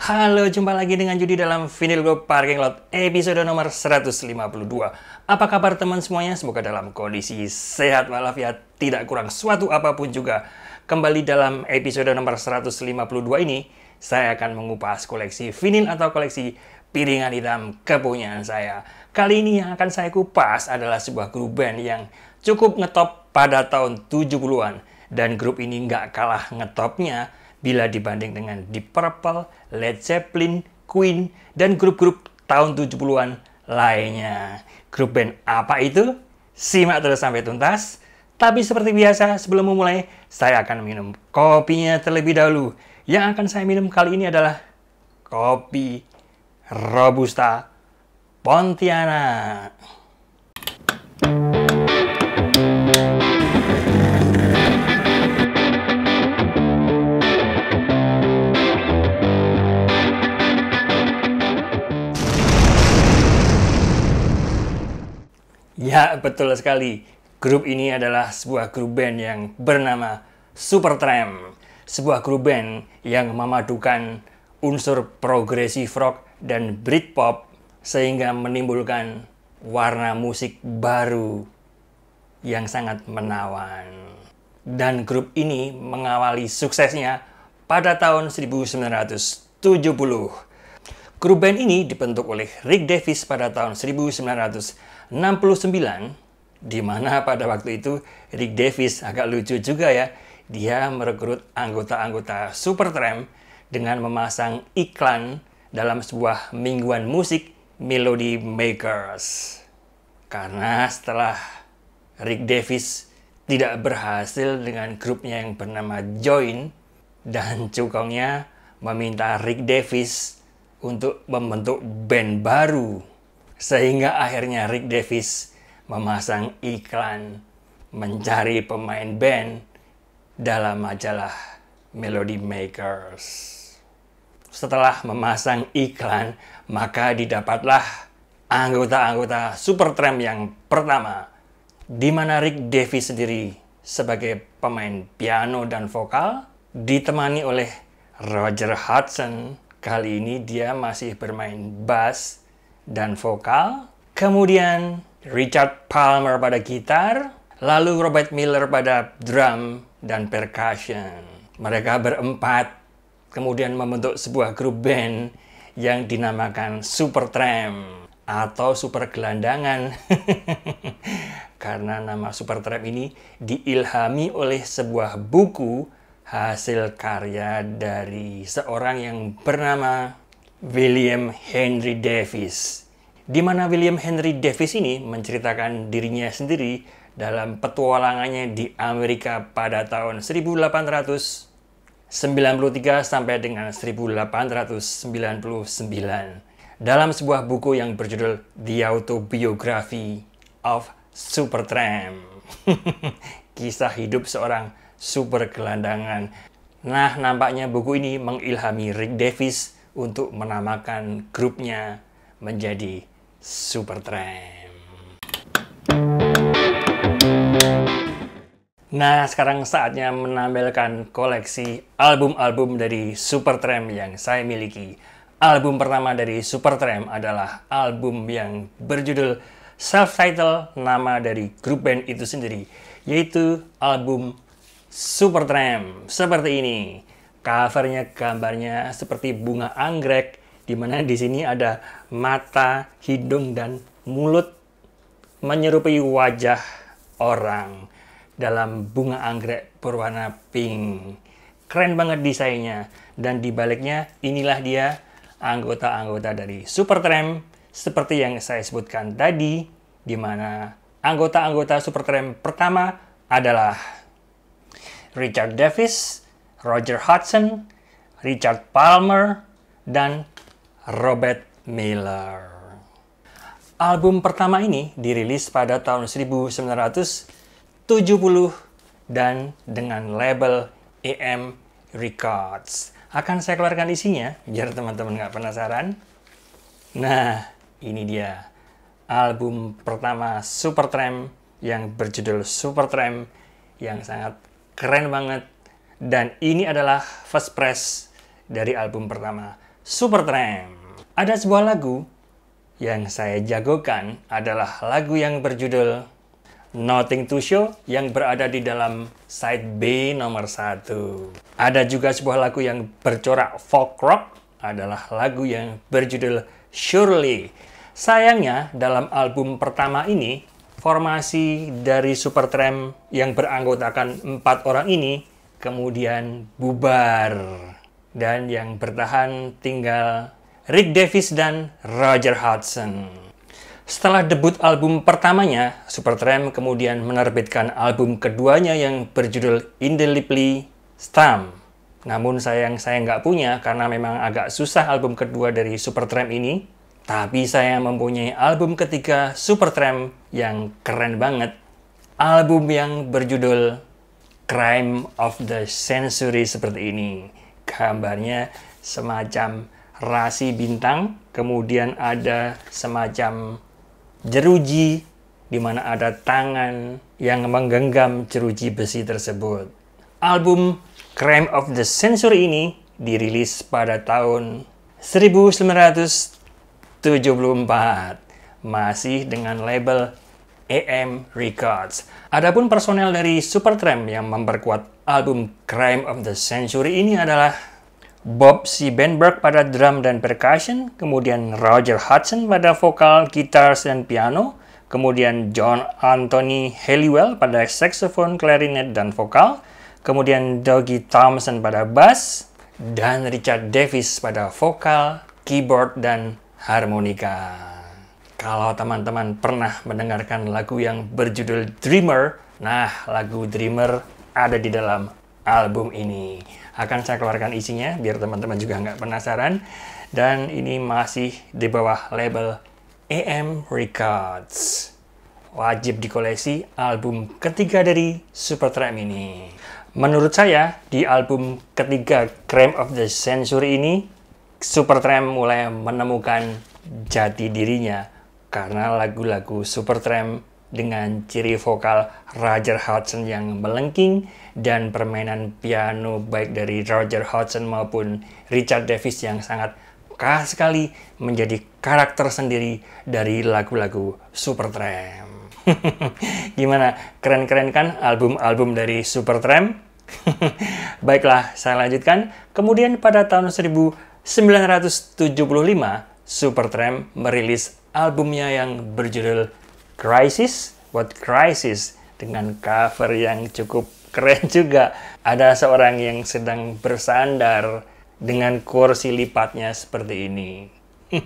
Halo, jumpa lagi dengan Judi dalam Vinyl Go Parking Lot episode nomor 152. Apa kabar teman semuanya? Semoga dalam kondisi sehat walafiat, tidak kurang suatu apapun juga. Kembali dalam episode nomor 152 ini, saya akan mengupas koleksi vinil atau koleksi piringan hitam kepunyaan saya. Kali ini yang akan saya kupas adalah sebuah grup band yang cukup ngetop pada tahun 70-an. Dan grup ini nggak kalah ngetopnya bila dibanding dengan Deep Purple, Led Zeppelin, Queen, dan grup-grup tahun 70-an lainnya. Grup band apa itu? Simak terus sampai tuntas. Tapi seperti biasa, sebelum memulai, saya akan minum kopinya terlebih dahulu. Yang akan saya minum kali ini adalah kopi Robusta Pontianak. Ya, betul sekali. Grup ini adalah sebuah grup band yang bernama Supertramp. Sebuah grup band yang memadukan unsur progresif rock dan Britpop sehingga menimbulkan warna musik baru yang sangat menawan. Dan grup ini mengawali suksesnya pada tahun 1970 Grup band ini dibentuk oleh Rick Davis pada tahun 1969, di mana pada waktu itu Rick Davis agak lucu juga ya, dia merekrut anggota-anggota Supertramp dengan memasang iklan dalam sebuah mingguan musik Melody Makers. Karena setelah Rick Davis tidak berhasil dengan grupnya yang bernama Join dan cukongnya meminta Rick Davis untuk membentuk band baru. Sehingga akhirnya Rick Davis memasang iklan mencari pemain band dalam majalah Melody Makers. Setelah memasang iklan, maka didapatlah anggota-anggota Supertramp yang pertama, di mana Rick Davis sendiri sebagai pemain piano dan vokal ditemani oleh Roger Hudson Kali ini dia masih bermain bass dan vokal, kemudian Richard Palmer pada gitar, lalu Robert Miller pada drum dan percussion. Mereka berempat kemudian membentuk sebuah grup band yang dinamakan Supertramp atau Super Gelandangan. Karena nama Supertramp ini diilhami oleh sebuah buku hasil karya dari seorang yang bernama William Henry Davis. Di mana William Henry Davis ini menceritakan dirinya sendiri dalam petualangannya di Amerika pada tahun 1893 sampai dengan 1899 dalam sebuah buku yang berjudul The Autobiography of Supertramp. Kisah hidup seorang super gelandangan. Nah, nampaknya buku ini mengilhami Rick Davis untuk menamakan grupnya menjadi Supertramp. Nah, sekarang saatnya menampilkan koleksi album-album dari Supertramp yang saya miliki. Album pertama dari Supertramp adalah album yang berjudul Self-Title, nama dari grup band itu sendiri, yaitu album Super Supertramp seperti ini. Covernya gambarnya seperti bunga anggrek di mana di sini ada mata, hidung dan mulut menyerupai wajah orang dalam bunga anggrek berwarna pink. Keren banget desainnya dan di baliknya inilah dia anggota-anggota dari Super Supertramp seperti yang saya sebutkan tadi di mana anggota-anggota Supertramp pertama adalah Richard Davis, Roger Hudson, Richard Palmer, dan Robert Miller. Album pertama ini dirilis pada tahun 1970 dan dengan label EM Records. Akan saya keluarkan isinya biar teman-teman nggak penasaran. Nah, ini dia album pertama Supertramp yang berjudul Supertramp yang sangat keren banget. Dan ini adalah first press dari album pertama Supertramp. Ada sebuah lagu yang saya jagokan adalah lagu yang berjudul Nothing to Show yang berada di dalam side B nomor satu. Ada juga sebuah lagu yang bercorak folk rock adalah lagu yang berjudul Surely. Sayangnya dalam album pertama ini formasi dari Supertramp yang beranggotakan empat orang ini kemudian bubar dan yang bertahan tinggal Rick Davis dan Roger Hudson. Setelah debut album pertamanya, Supertramp kemudian menerbitkan album keduanya yang berjudul Indelibly Stamp. Namun sayang saya nggak punya karena memang agak susah album kedua dari Supertramp ini. Tapi saya mempunyai album ketiga Supertramp yang keren banget. Album yang berjudul Crime of the Century seperti ini. Gambarnya semacam rasi bintang, kemudian ada semacam jeruji di mana ada tangan yang menggenggam jeruji besi tersebut. Album Crime of the Century ini dirilis pada tahun 1974 masih dengan label AM Records. Adapun personel dari Supertramp yang memperkuat album Crime of the Century ini adalah Bob C. Benberg pada drum dan percussion, kemudian Roger Hudson pada vokal, gitar, dan piano, kemudian John Anthony Halliwell pada saxophone, clarinet, dan vokal, kemudian Dougie Thompson pada bass, dan Richard Davis pada vokal, keyboard, dan harmonika. Kalau teman-teman pernah mendengarkan lagu yang berjudul Dreamer, nah lagu Dreamer ada di dalam album ini. Akan saya keluarkan isinya biar teman-teman juga nggak penasaran. Dan ini masih di bawah label AM Records. Wajib dikoleksi album ketiga dari Supertramp ini. Menurut saya, di album ketiga Crime of the Century ini, Supertramp mulai menemukan jati dirinya karena lagu-lagu Supertramp dengan ciri vokal Roger Hodgson yang melengking dan permainan piano baik dari Roger Hodgson maupun Richard Davis yang sangat khas sekali menjadi karakter sendiri dari lagu-lagu Supertramp. Gimana? Keren-keren kan album-album dari Supertramp? Baiklah, saya lanjutkan. Kemudian pada tahun 1975, Supertramp merilis albumnya yang berjudul Crisis What Crisis dengan cover yang cukup keren juga. Ada seorang yang sedang bersandar dengan kursi lipatnya seperti ini.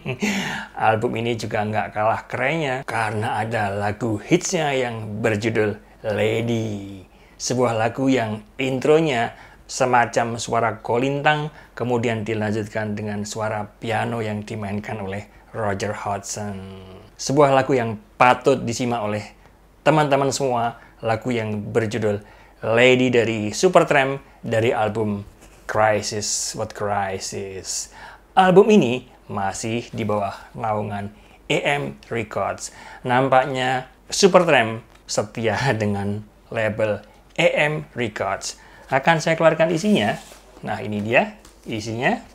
Album ini juga nggak kalah kerennya karena ada lagu hitsnya yang berjudul Lady. Sebuah lagu yang intronya semacam suara kolintang kemudian dilanjutkan dengan suara piano yang dimainkan oleh Roger Hodgson. Sebuah lagu yang patut disimak oleh teman-teman semua, lagu yang berjudul Lady dari Supertramp dari album Crisis What Crisis. Album ini masih di bawah naungan EM Records. Nampaknya Supertramp setia dengan label EM Records. Akan saya keluarkan isinya. Nah, ini dia isinya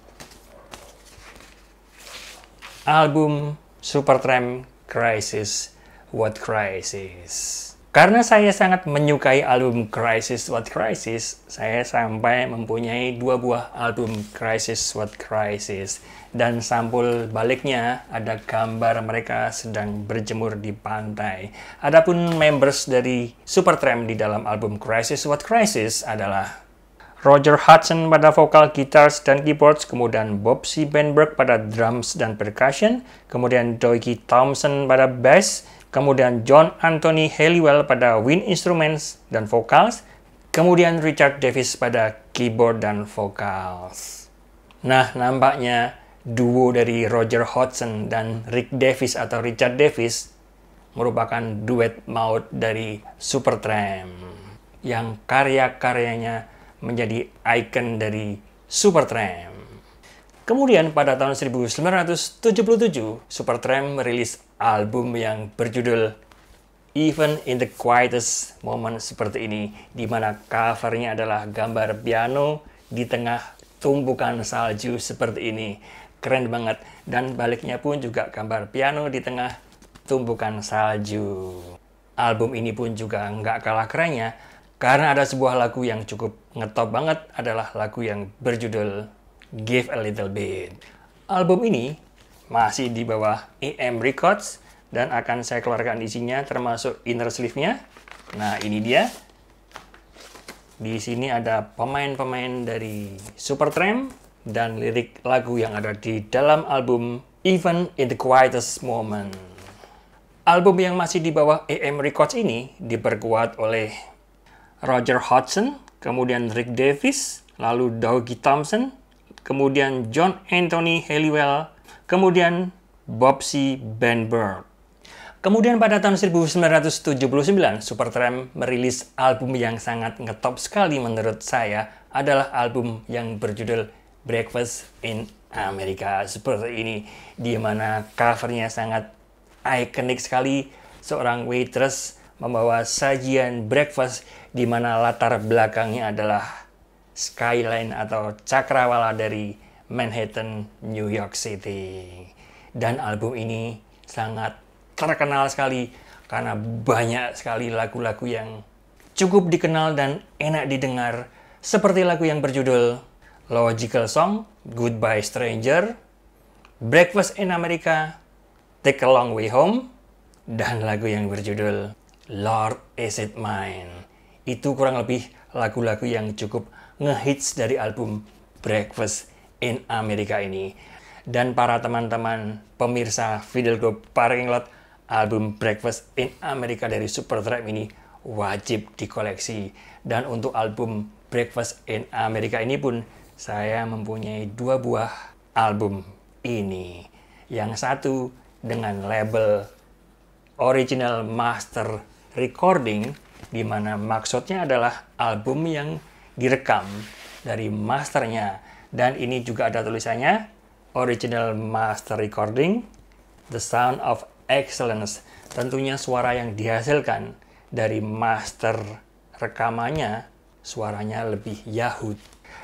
album Supertramp Crisis What Crisis. Karena saya sangat menyukai album Crisis What Crisis, saya sampai mempunyai dua buah album Crisis What Crisis. Dan sampul baliknya ada gambar mereka sedang berjemur di pantai. Adapun members dari Supertramp di dalam album Crisis What Crisis adalah Roger Hudson pada vokal, gitar, dan keyboards, kemudian Bob C. Benberg pada drums dan percussion, kemudian Doiki Thompson pada bass, kemudian John Anthony Halliwell pada wind instruments dan vocals, kemudian Richard Davis pada keyboard dan vocals. Nah, nampaknya duo dari Roger Hodgson dan Rick Davis atau Richard Davis merupakan duet maut dari Supertramp yang karya-karyanya menjadi ikon dari Supertramp. Kemudian pada tahun 1977, Supertramp merilis album yang berjudul Even in the Quietest Moment seperti ini, di mana covernya adalah gambar piano di tengah tumpukan salju seperti ini. Keren banget. Dan baliknya pun juga gambar piano di tengah tumpukan salju. Album ini pun juga nggak kalah kerennya karena ada sebuah lagu yang cukup ngetop banget adalah lagu yang berjudul Give a Little Bit. Album ini masih di bawah EM Records dan akan saya keluarkan isinya termasuk inner sleeve-nya. Nah, ini dia. Di sini ada pemain-pemain dari Supertramp dan lirik lagu yang ada di dalam album Even in the Quietest Moment. Album yang masih di bawah EM Records ini diperkuat oleh Roger Hodgson, kemudian Rick Davis, lalu Doggy Thompson, kemudian John Anthony Halliwell, kemudian Bobsy Benberg. Kemudian pada tahun 1979, Supertramp merilis album yang sangat ngetop sekali menurut saya adalah album yang berjudul Breakfast in America seperti ini di mana covernya sangat ikonik sekali seorang waitress membawa sajian breakfast di mana latar belakangnya adalah skyline atau cakrawala dari Manhattan, New York City. Dan album ini sangat terkenal sekali karena banyak sekali lagu-lagu yang cukup dikenal dan enak didengar seperti lagu yang berjudul Logical Song, Goodbye Stranger, Breakfast in America, Take a Long Way Home, dan lagu yang berjudul Lord Is It Mine. Itu kurang lebih lagu-lagu yang cukup ngehits dari album Breakfast in America ini. Dan para teman-teman pemirsa Fidelgo Paringlot, album Breakfast in America dari Supertramp ini wajib dikoleksi. Dan untuk album Breakfast in America ini pun saya mempunyai dua buah album ini. Yang satu dengan label original master recording di mana maksudnya adalah album yang direkam dari masternya. Dan ini juga ada tulisannya, Original Master Recording, The Sound of Excellence. Tentunya suara yang dihasilkan dari master rekamannya, suaranya lebih yahut.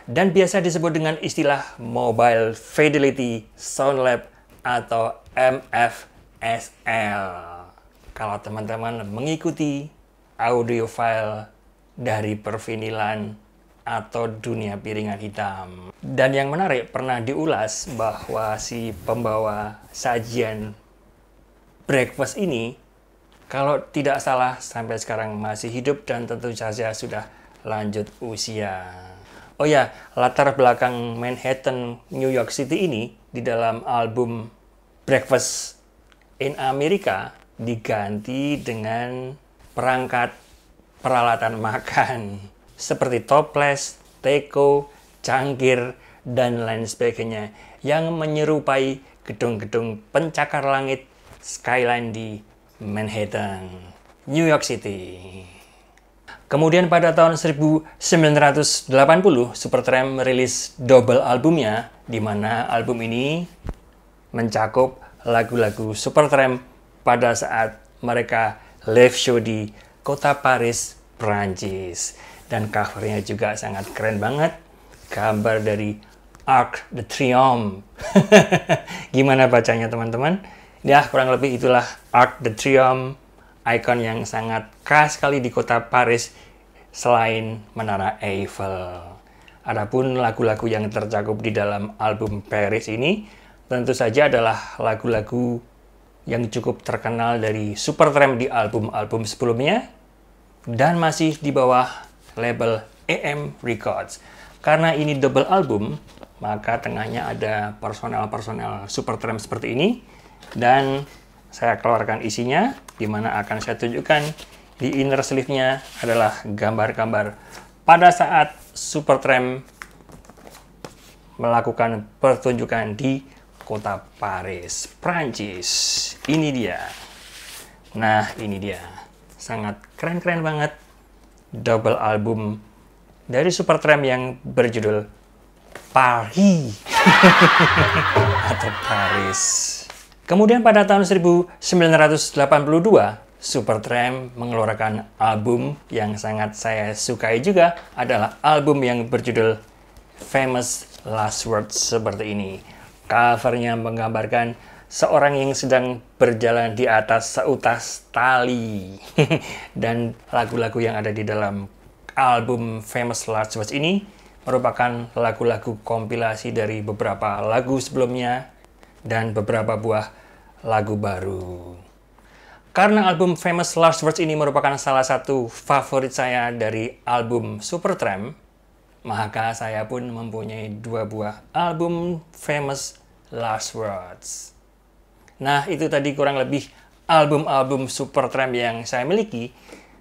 Dan biasa disebut dengan istilah Mobile Fidelity Sound Lab atau MFSL. Kalau teman-teman mengikuti audio file dari pervinilan atau dunia piringan hitam. Dan yang menarik pernah diulas bahwa si pembawa sajian breakfast ini kalau tidak salah sampai sekarang masih hidup dan tentu saja sudah lanjut usia. Oh ya, latar belakang Manhattan, New York City ini di dalam album Breakfast in America diganti dengan perangkat peralatan makan seperti toples, teko, cangkir, dan lain sebagainya yang menyerupai gedung-gedung pencakar langit skyline di Manhattan, New York City. Kemudian pada tahun 1980, Supertramp merilis double albumnya, di mana album ini mencakup lagu-lagu Supertramp pada saat mereka live show di kota Paris, Prancis. Dan covernya juga sangat keren banget. Gambar dari Arc de Triomphe. Gimana bacanya teman-teman? Ya, kurang lebih itulah Arc de Triomphe, ikon yang sangat khas sekali di kota Paris selain Menara Eiffel. Adapun lagu-lagu yang tercakup di dalam album Paris ini tentu saja adalah lagu-lagu yang cukup terkenal dari Supertramp di album-album sebelumnya dan masih di bawah label AM Records. Karena ini double album, maka tengahnya ada personel-personel Supertramp seperti ini dan saya keluarkan isinya di mana akan saya tunjukkan di inner sleeve-nya adalah gambar-gambar pada saat Supertramp melakukan pertunjukan di kota Paris, Prancis. Ini dia. Nah, ini dia. Sangat keren-keren banget. Double album dari Supertramp yang berjudul Paris atau Paris. Kemudian pada tahun 1982, Supertramp mengeluarkan album yang sangat saya sukai juga adalah album yang berjudul Famous Last Words seperti ini. Covernya menggambarkan seorang yang sedang berjalan di atas seutas tali. Dan lagu-lagu yang ada di dalam album Famous Last Words ini merupakan lagu-lagu kompilasi dari beberapa lagu sebelumnya dan beberapa buah lagu baru. Karena album Famous Last Words ini merupakan salah satu favorit saya dari album Supertramp, maka saya pun mempunyai dua buah album famous last words. Nah, itu tadi kurang lebih album-album Supertramp yang saya miliki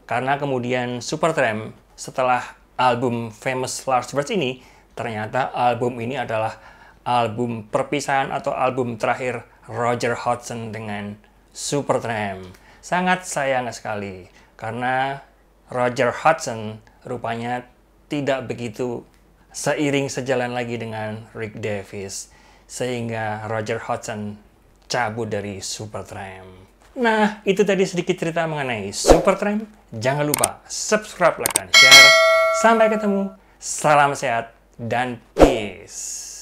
karena kemudian Supertramp setelah album famous last words ini ternyata album ini adalah album perpisahan atau album terakhir Roger Hodgson dengan Supertramp. Sangat sayang sekali karena Roger Hodgson rupanya tidak begitu seiring sejalan lagi dengan Rick Davis sehingga Roger Hodgson cabut dari Supertramp. Nah, itu tadi sedikit cerita mengenai Supertramp. Jangan lupa subscribe, like, dan share. Sampai ketemu, salam sehat, dan peace.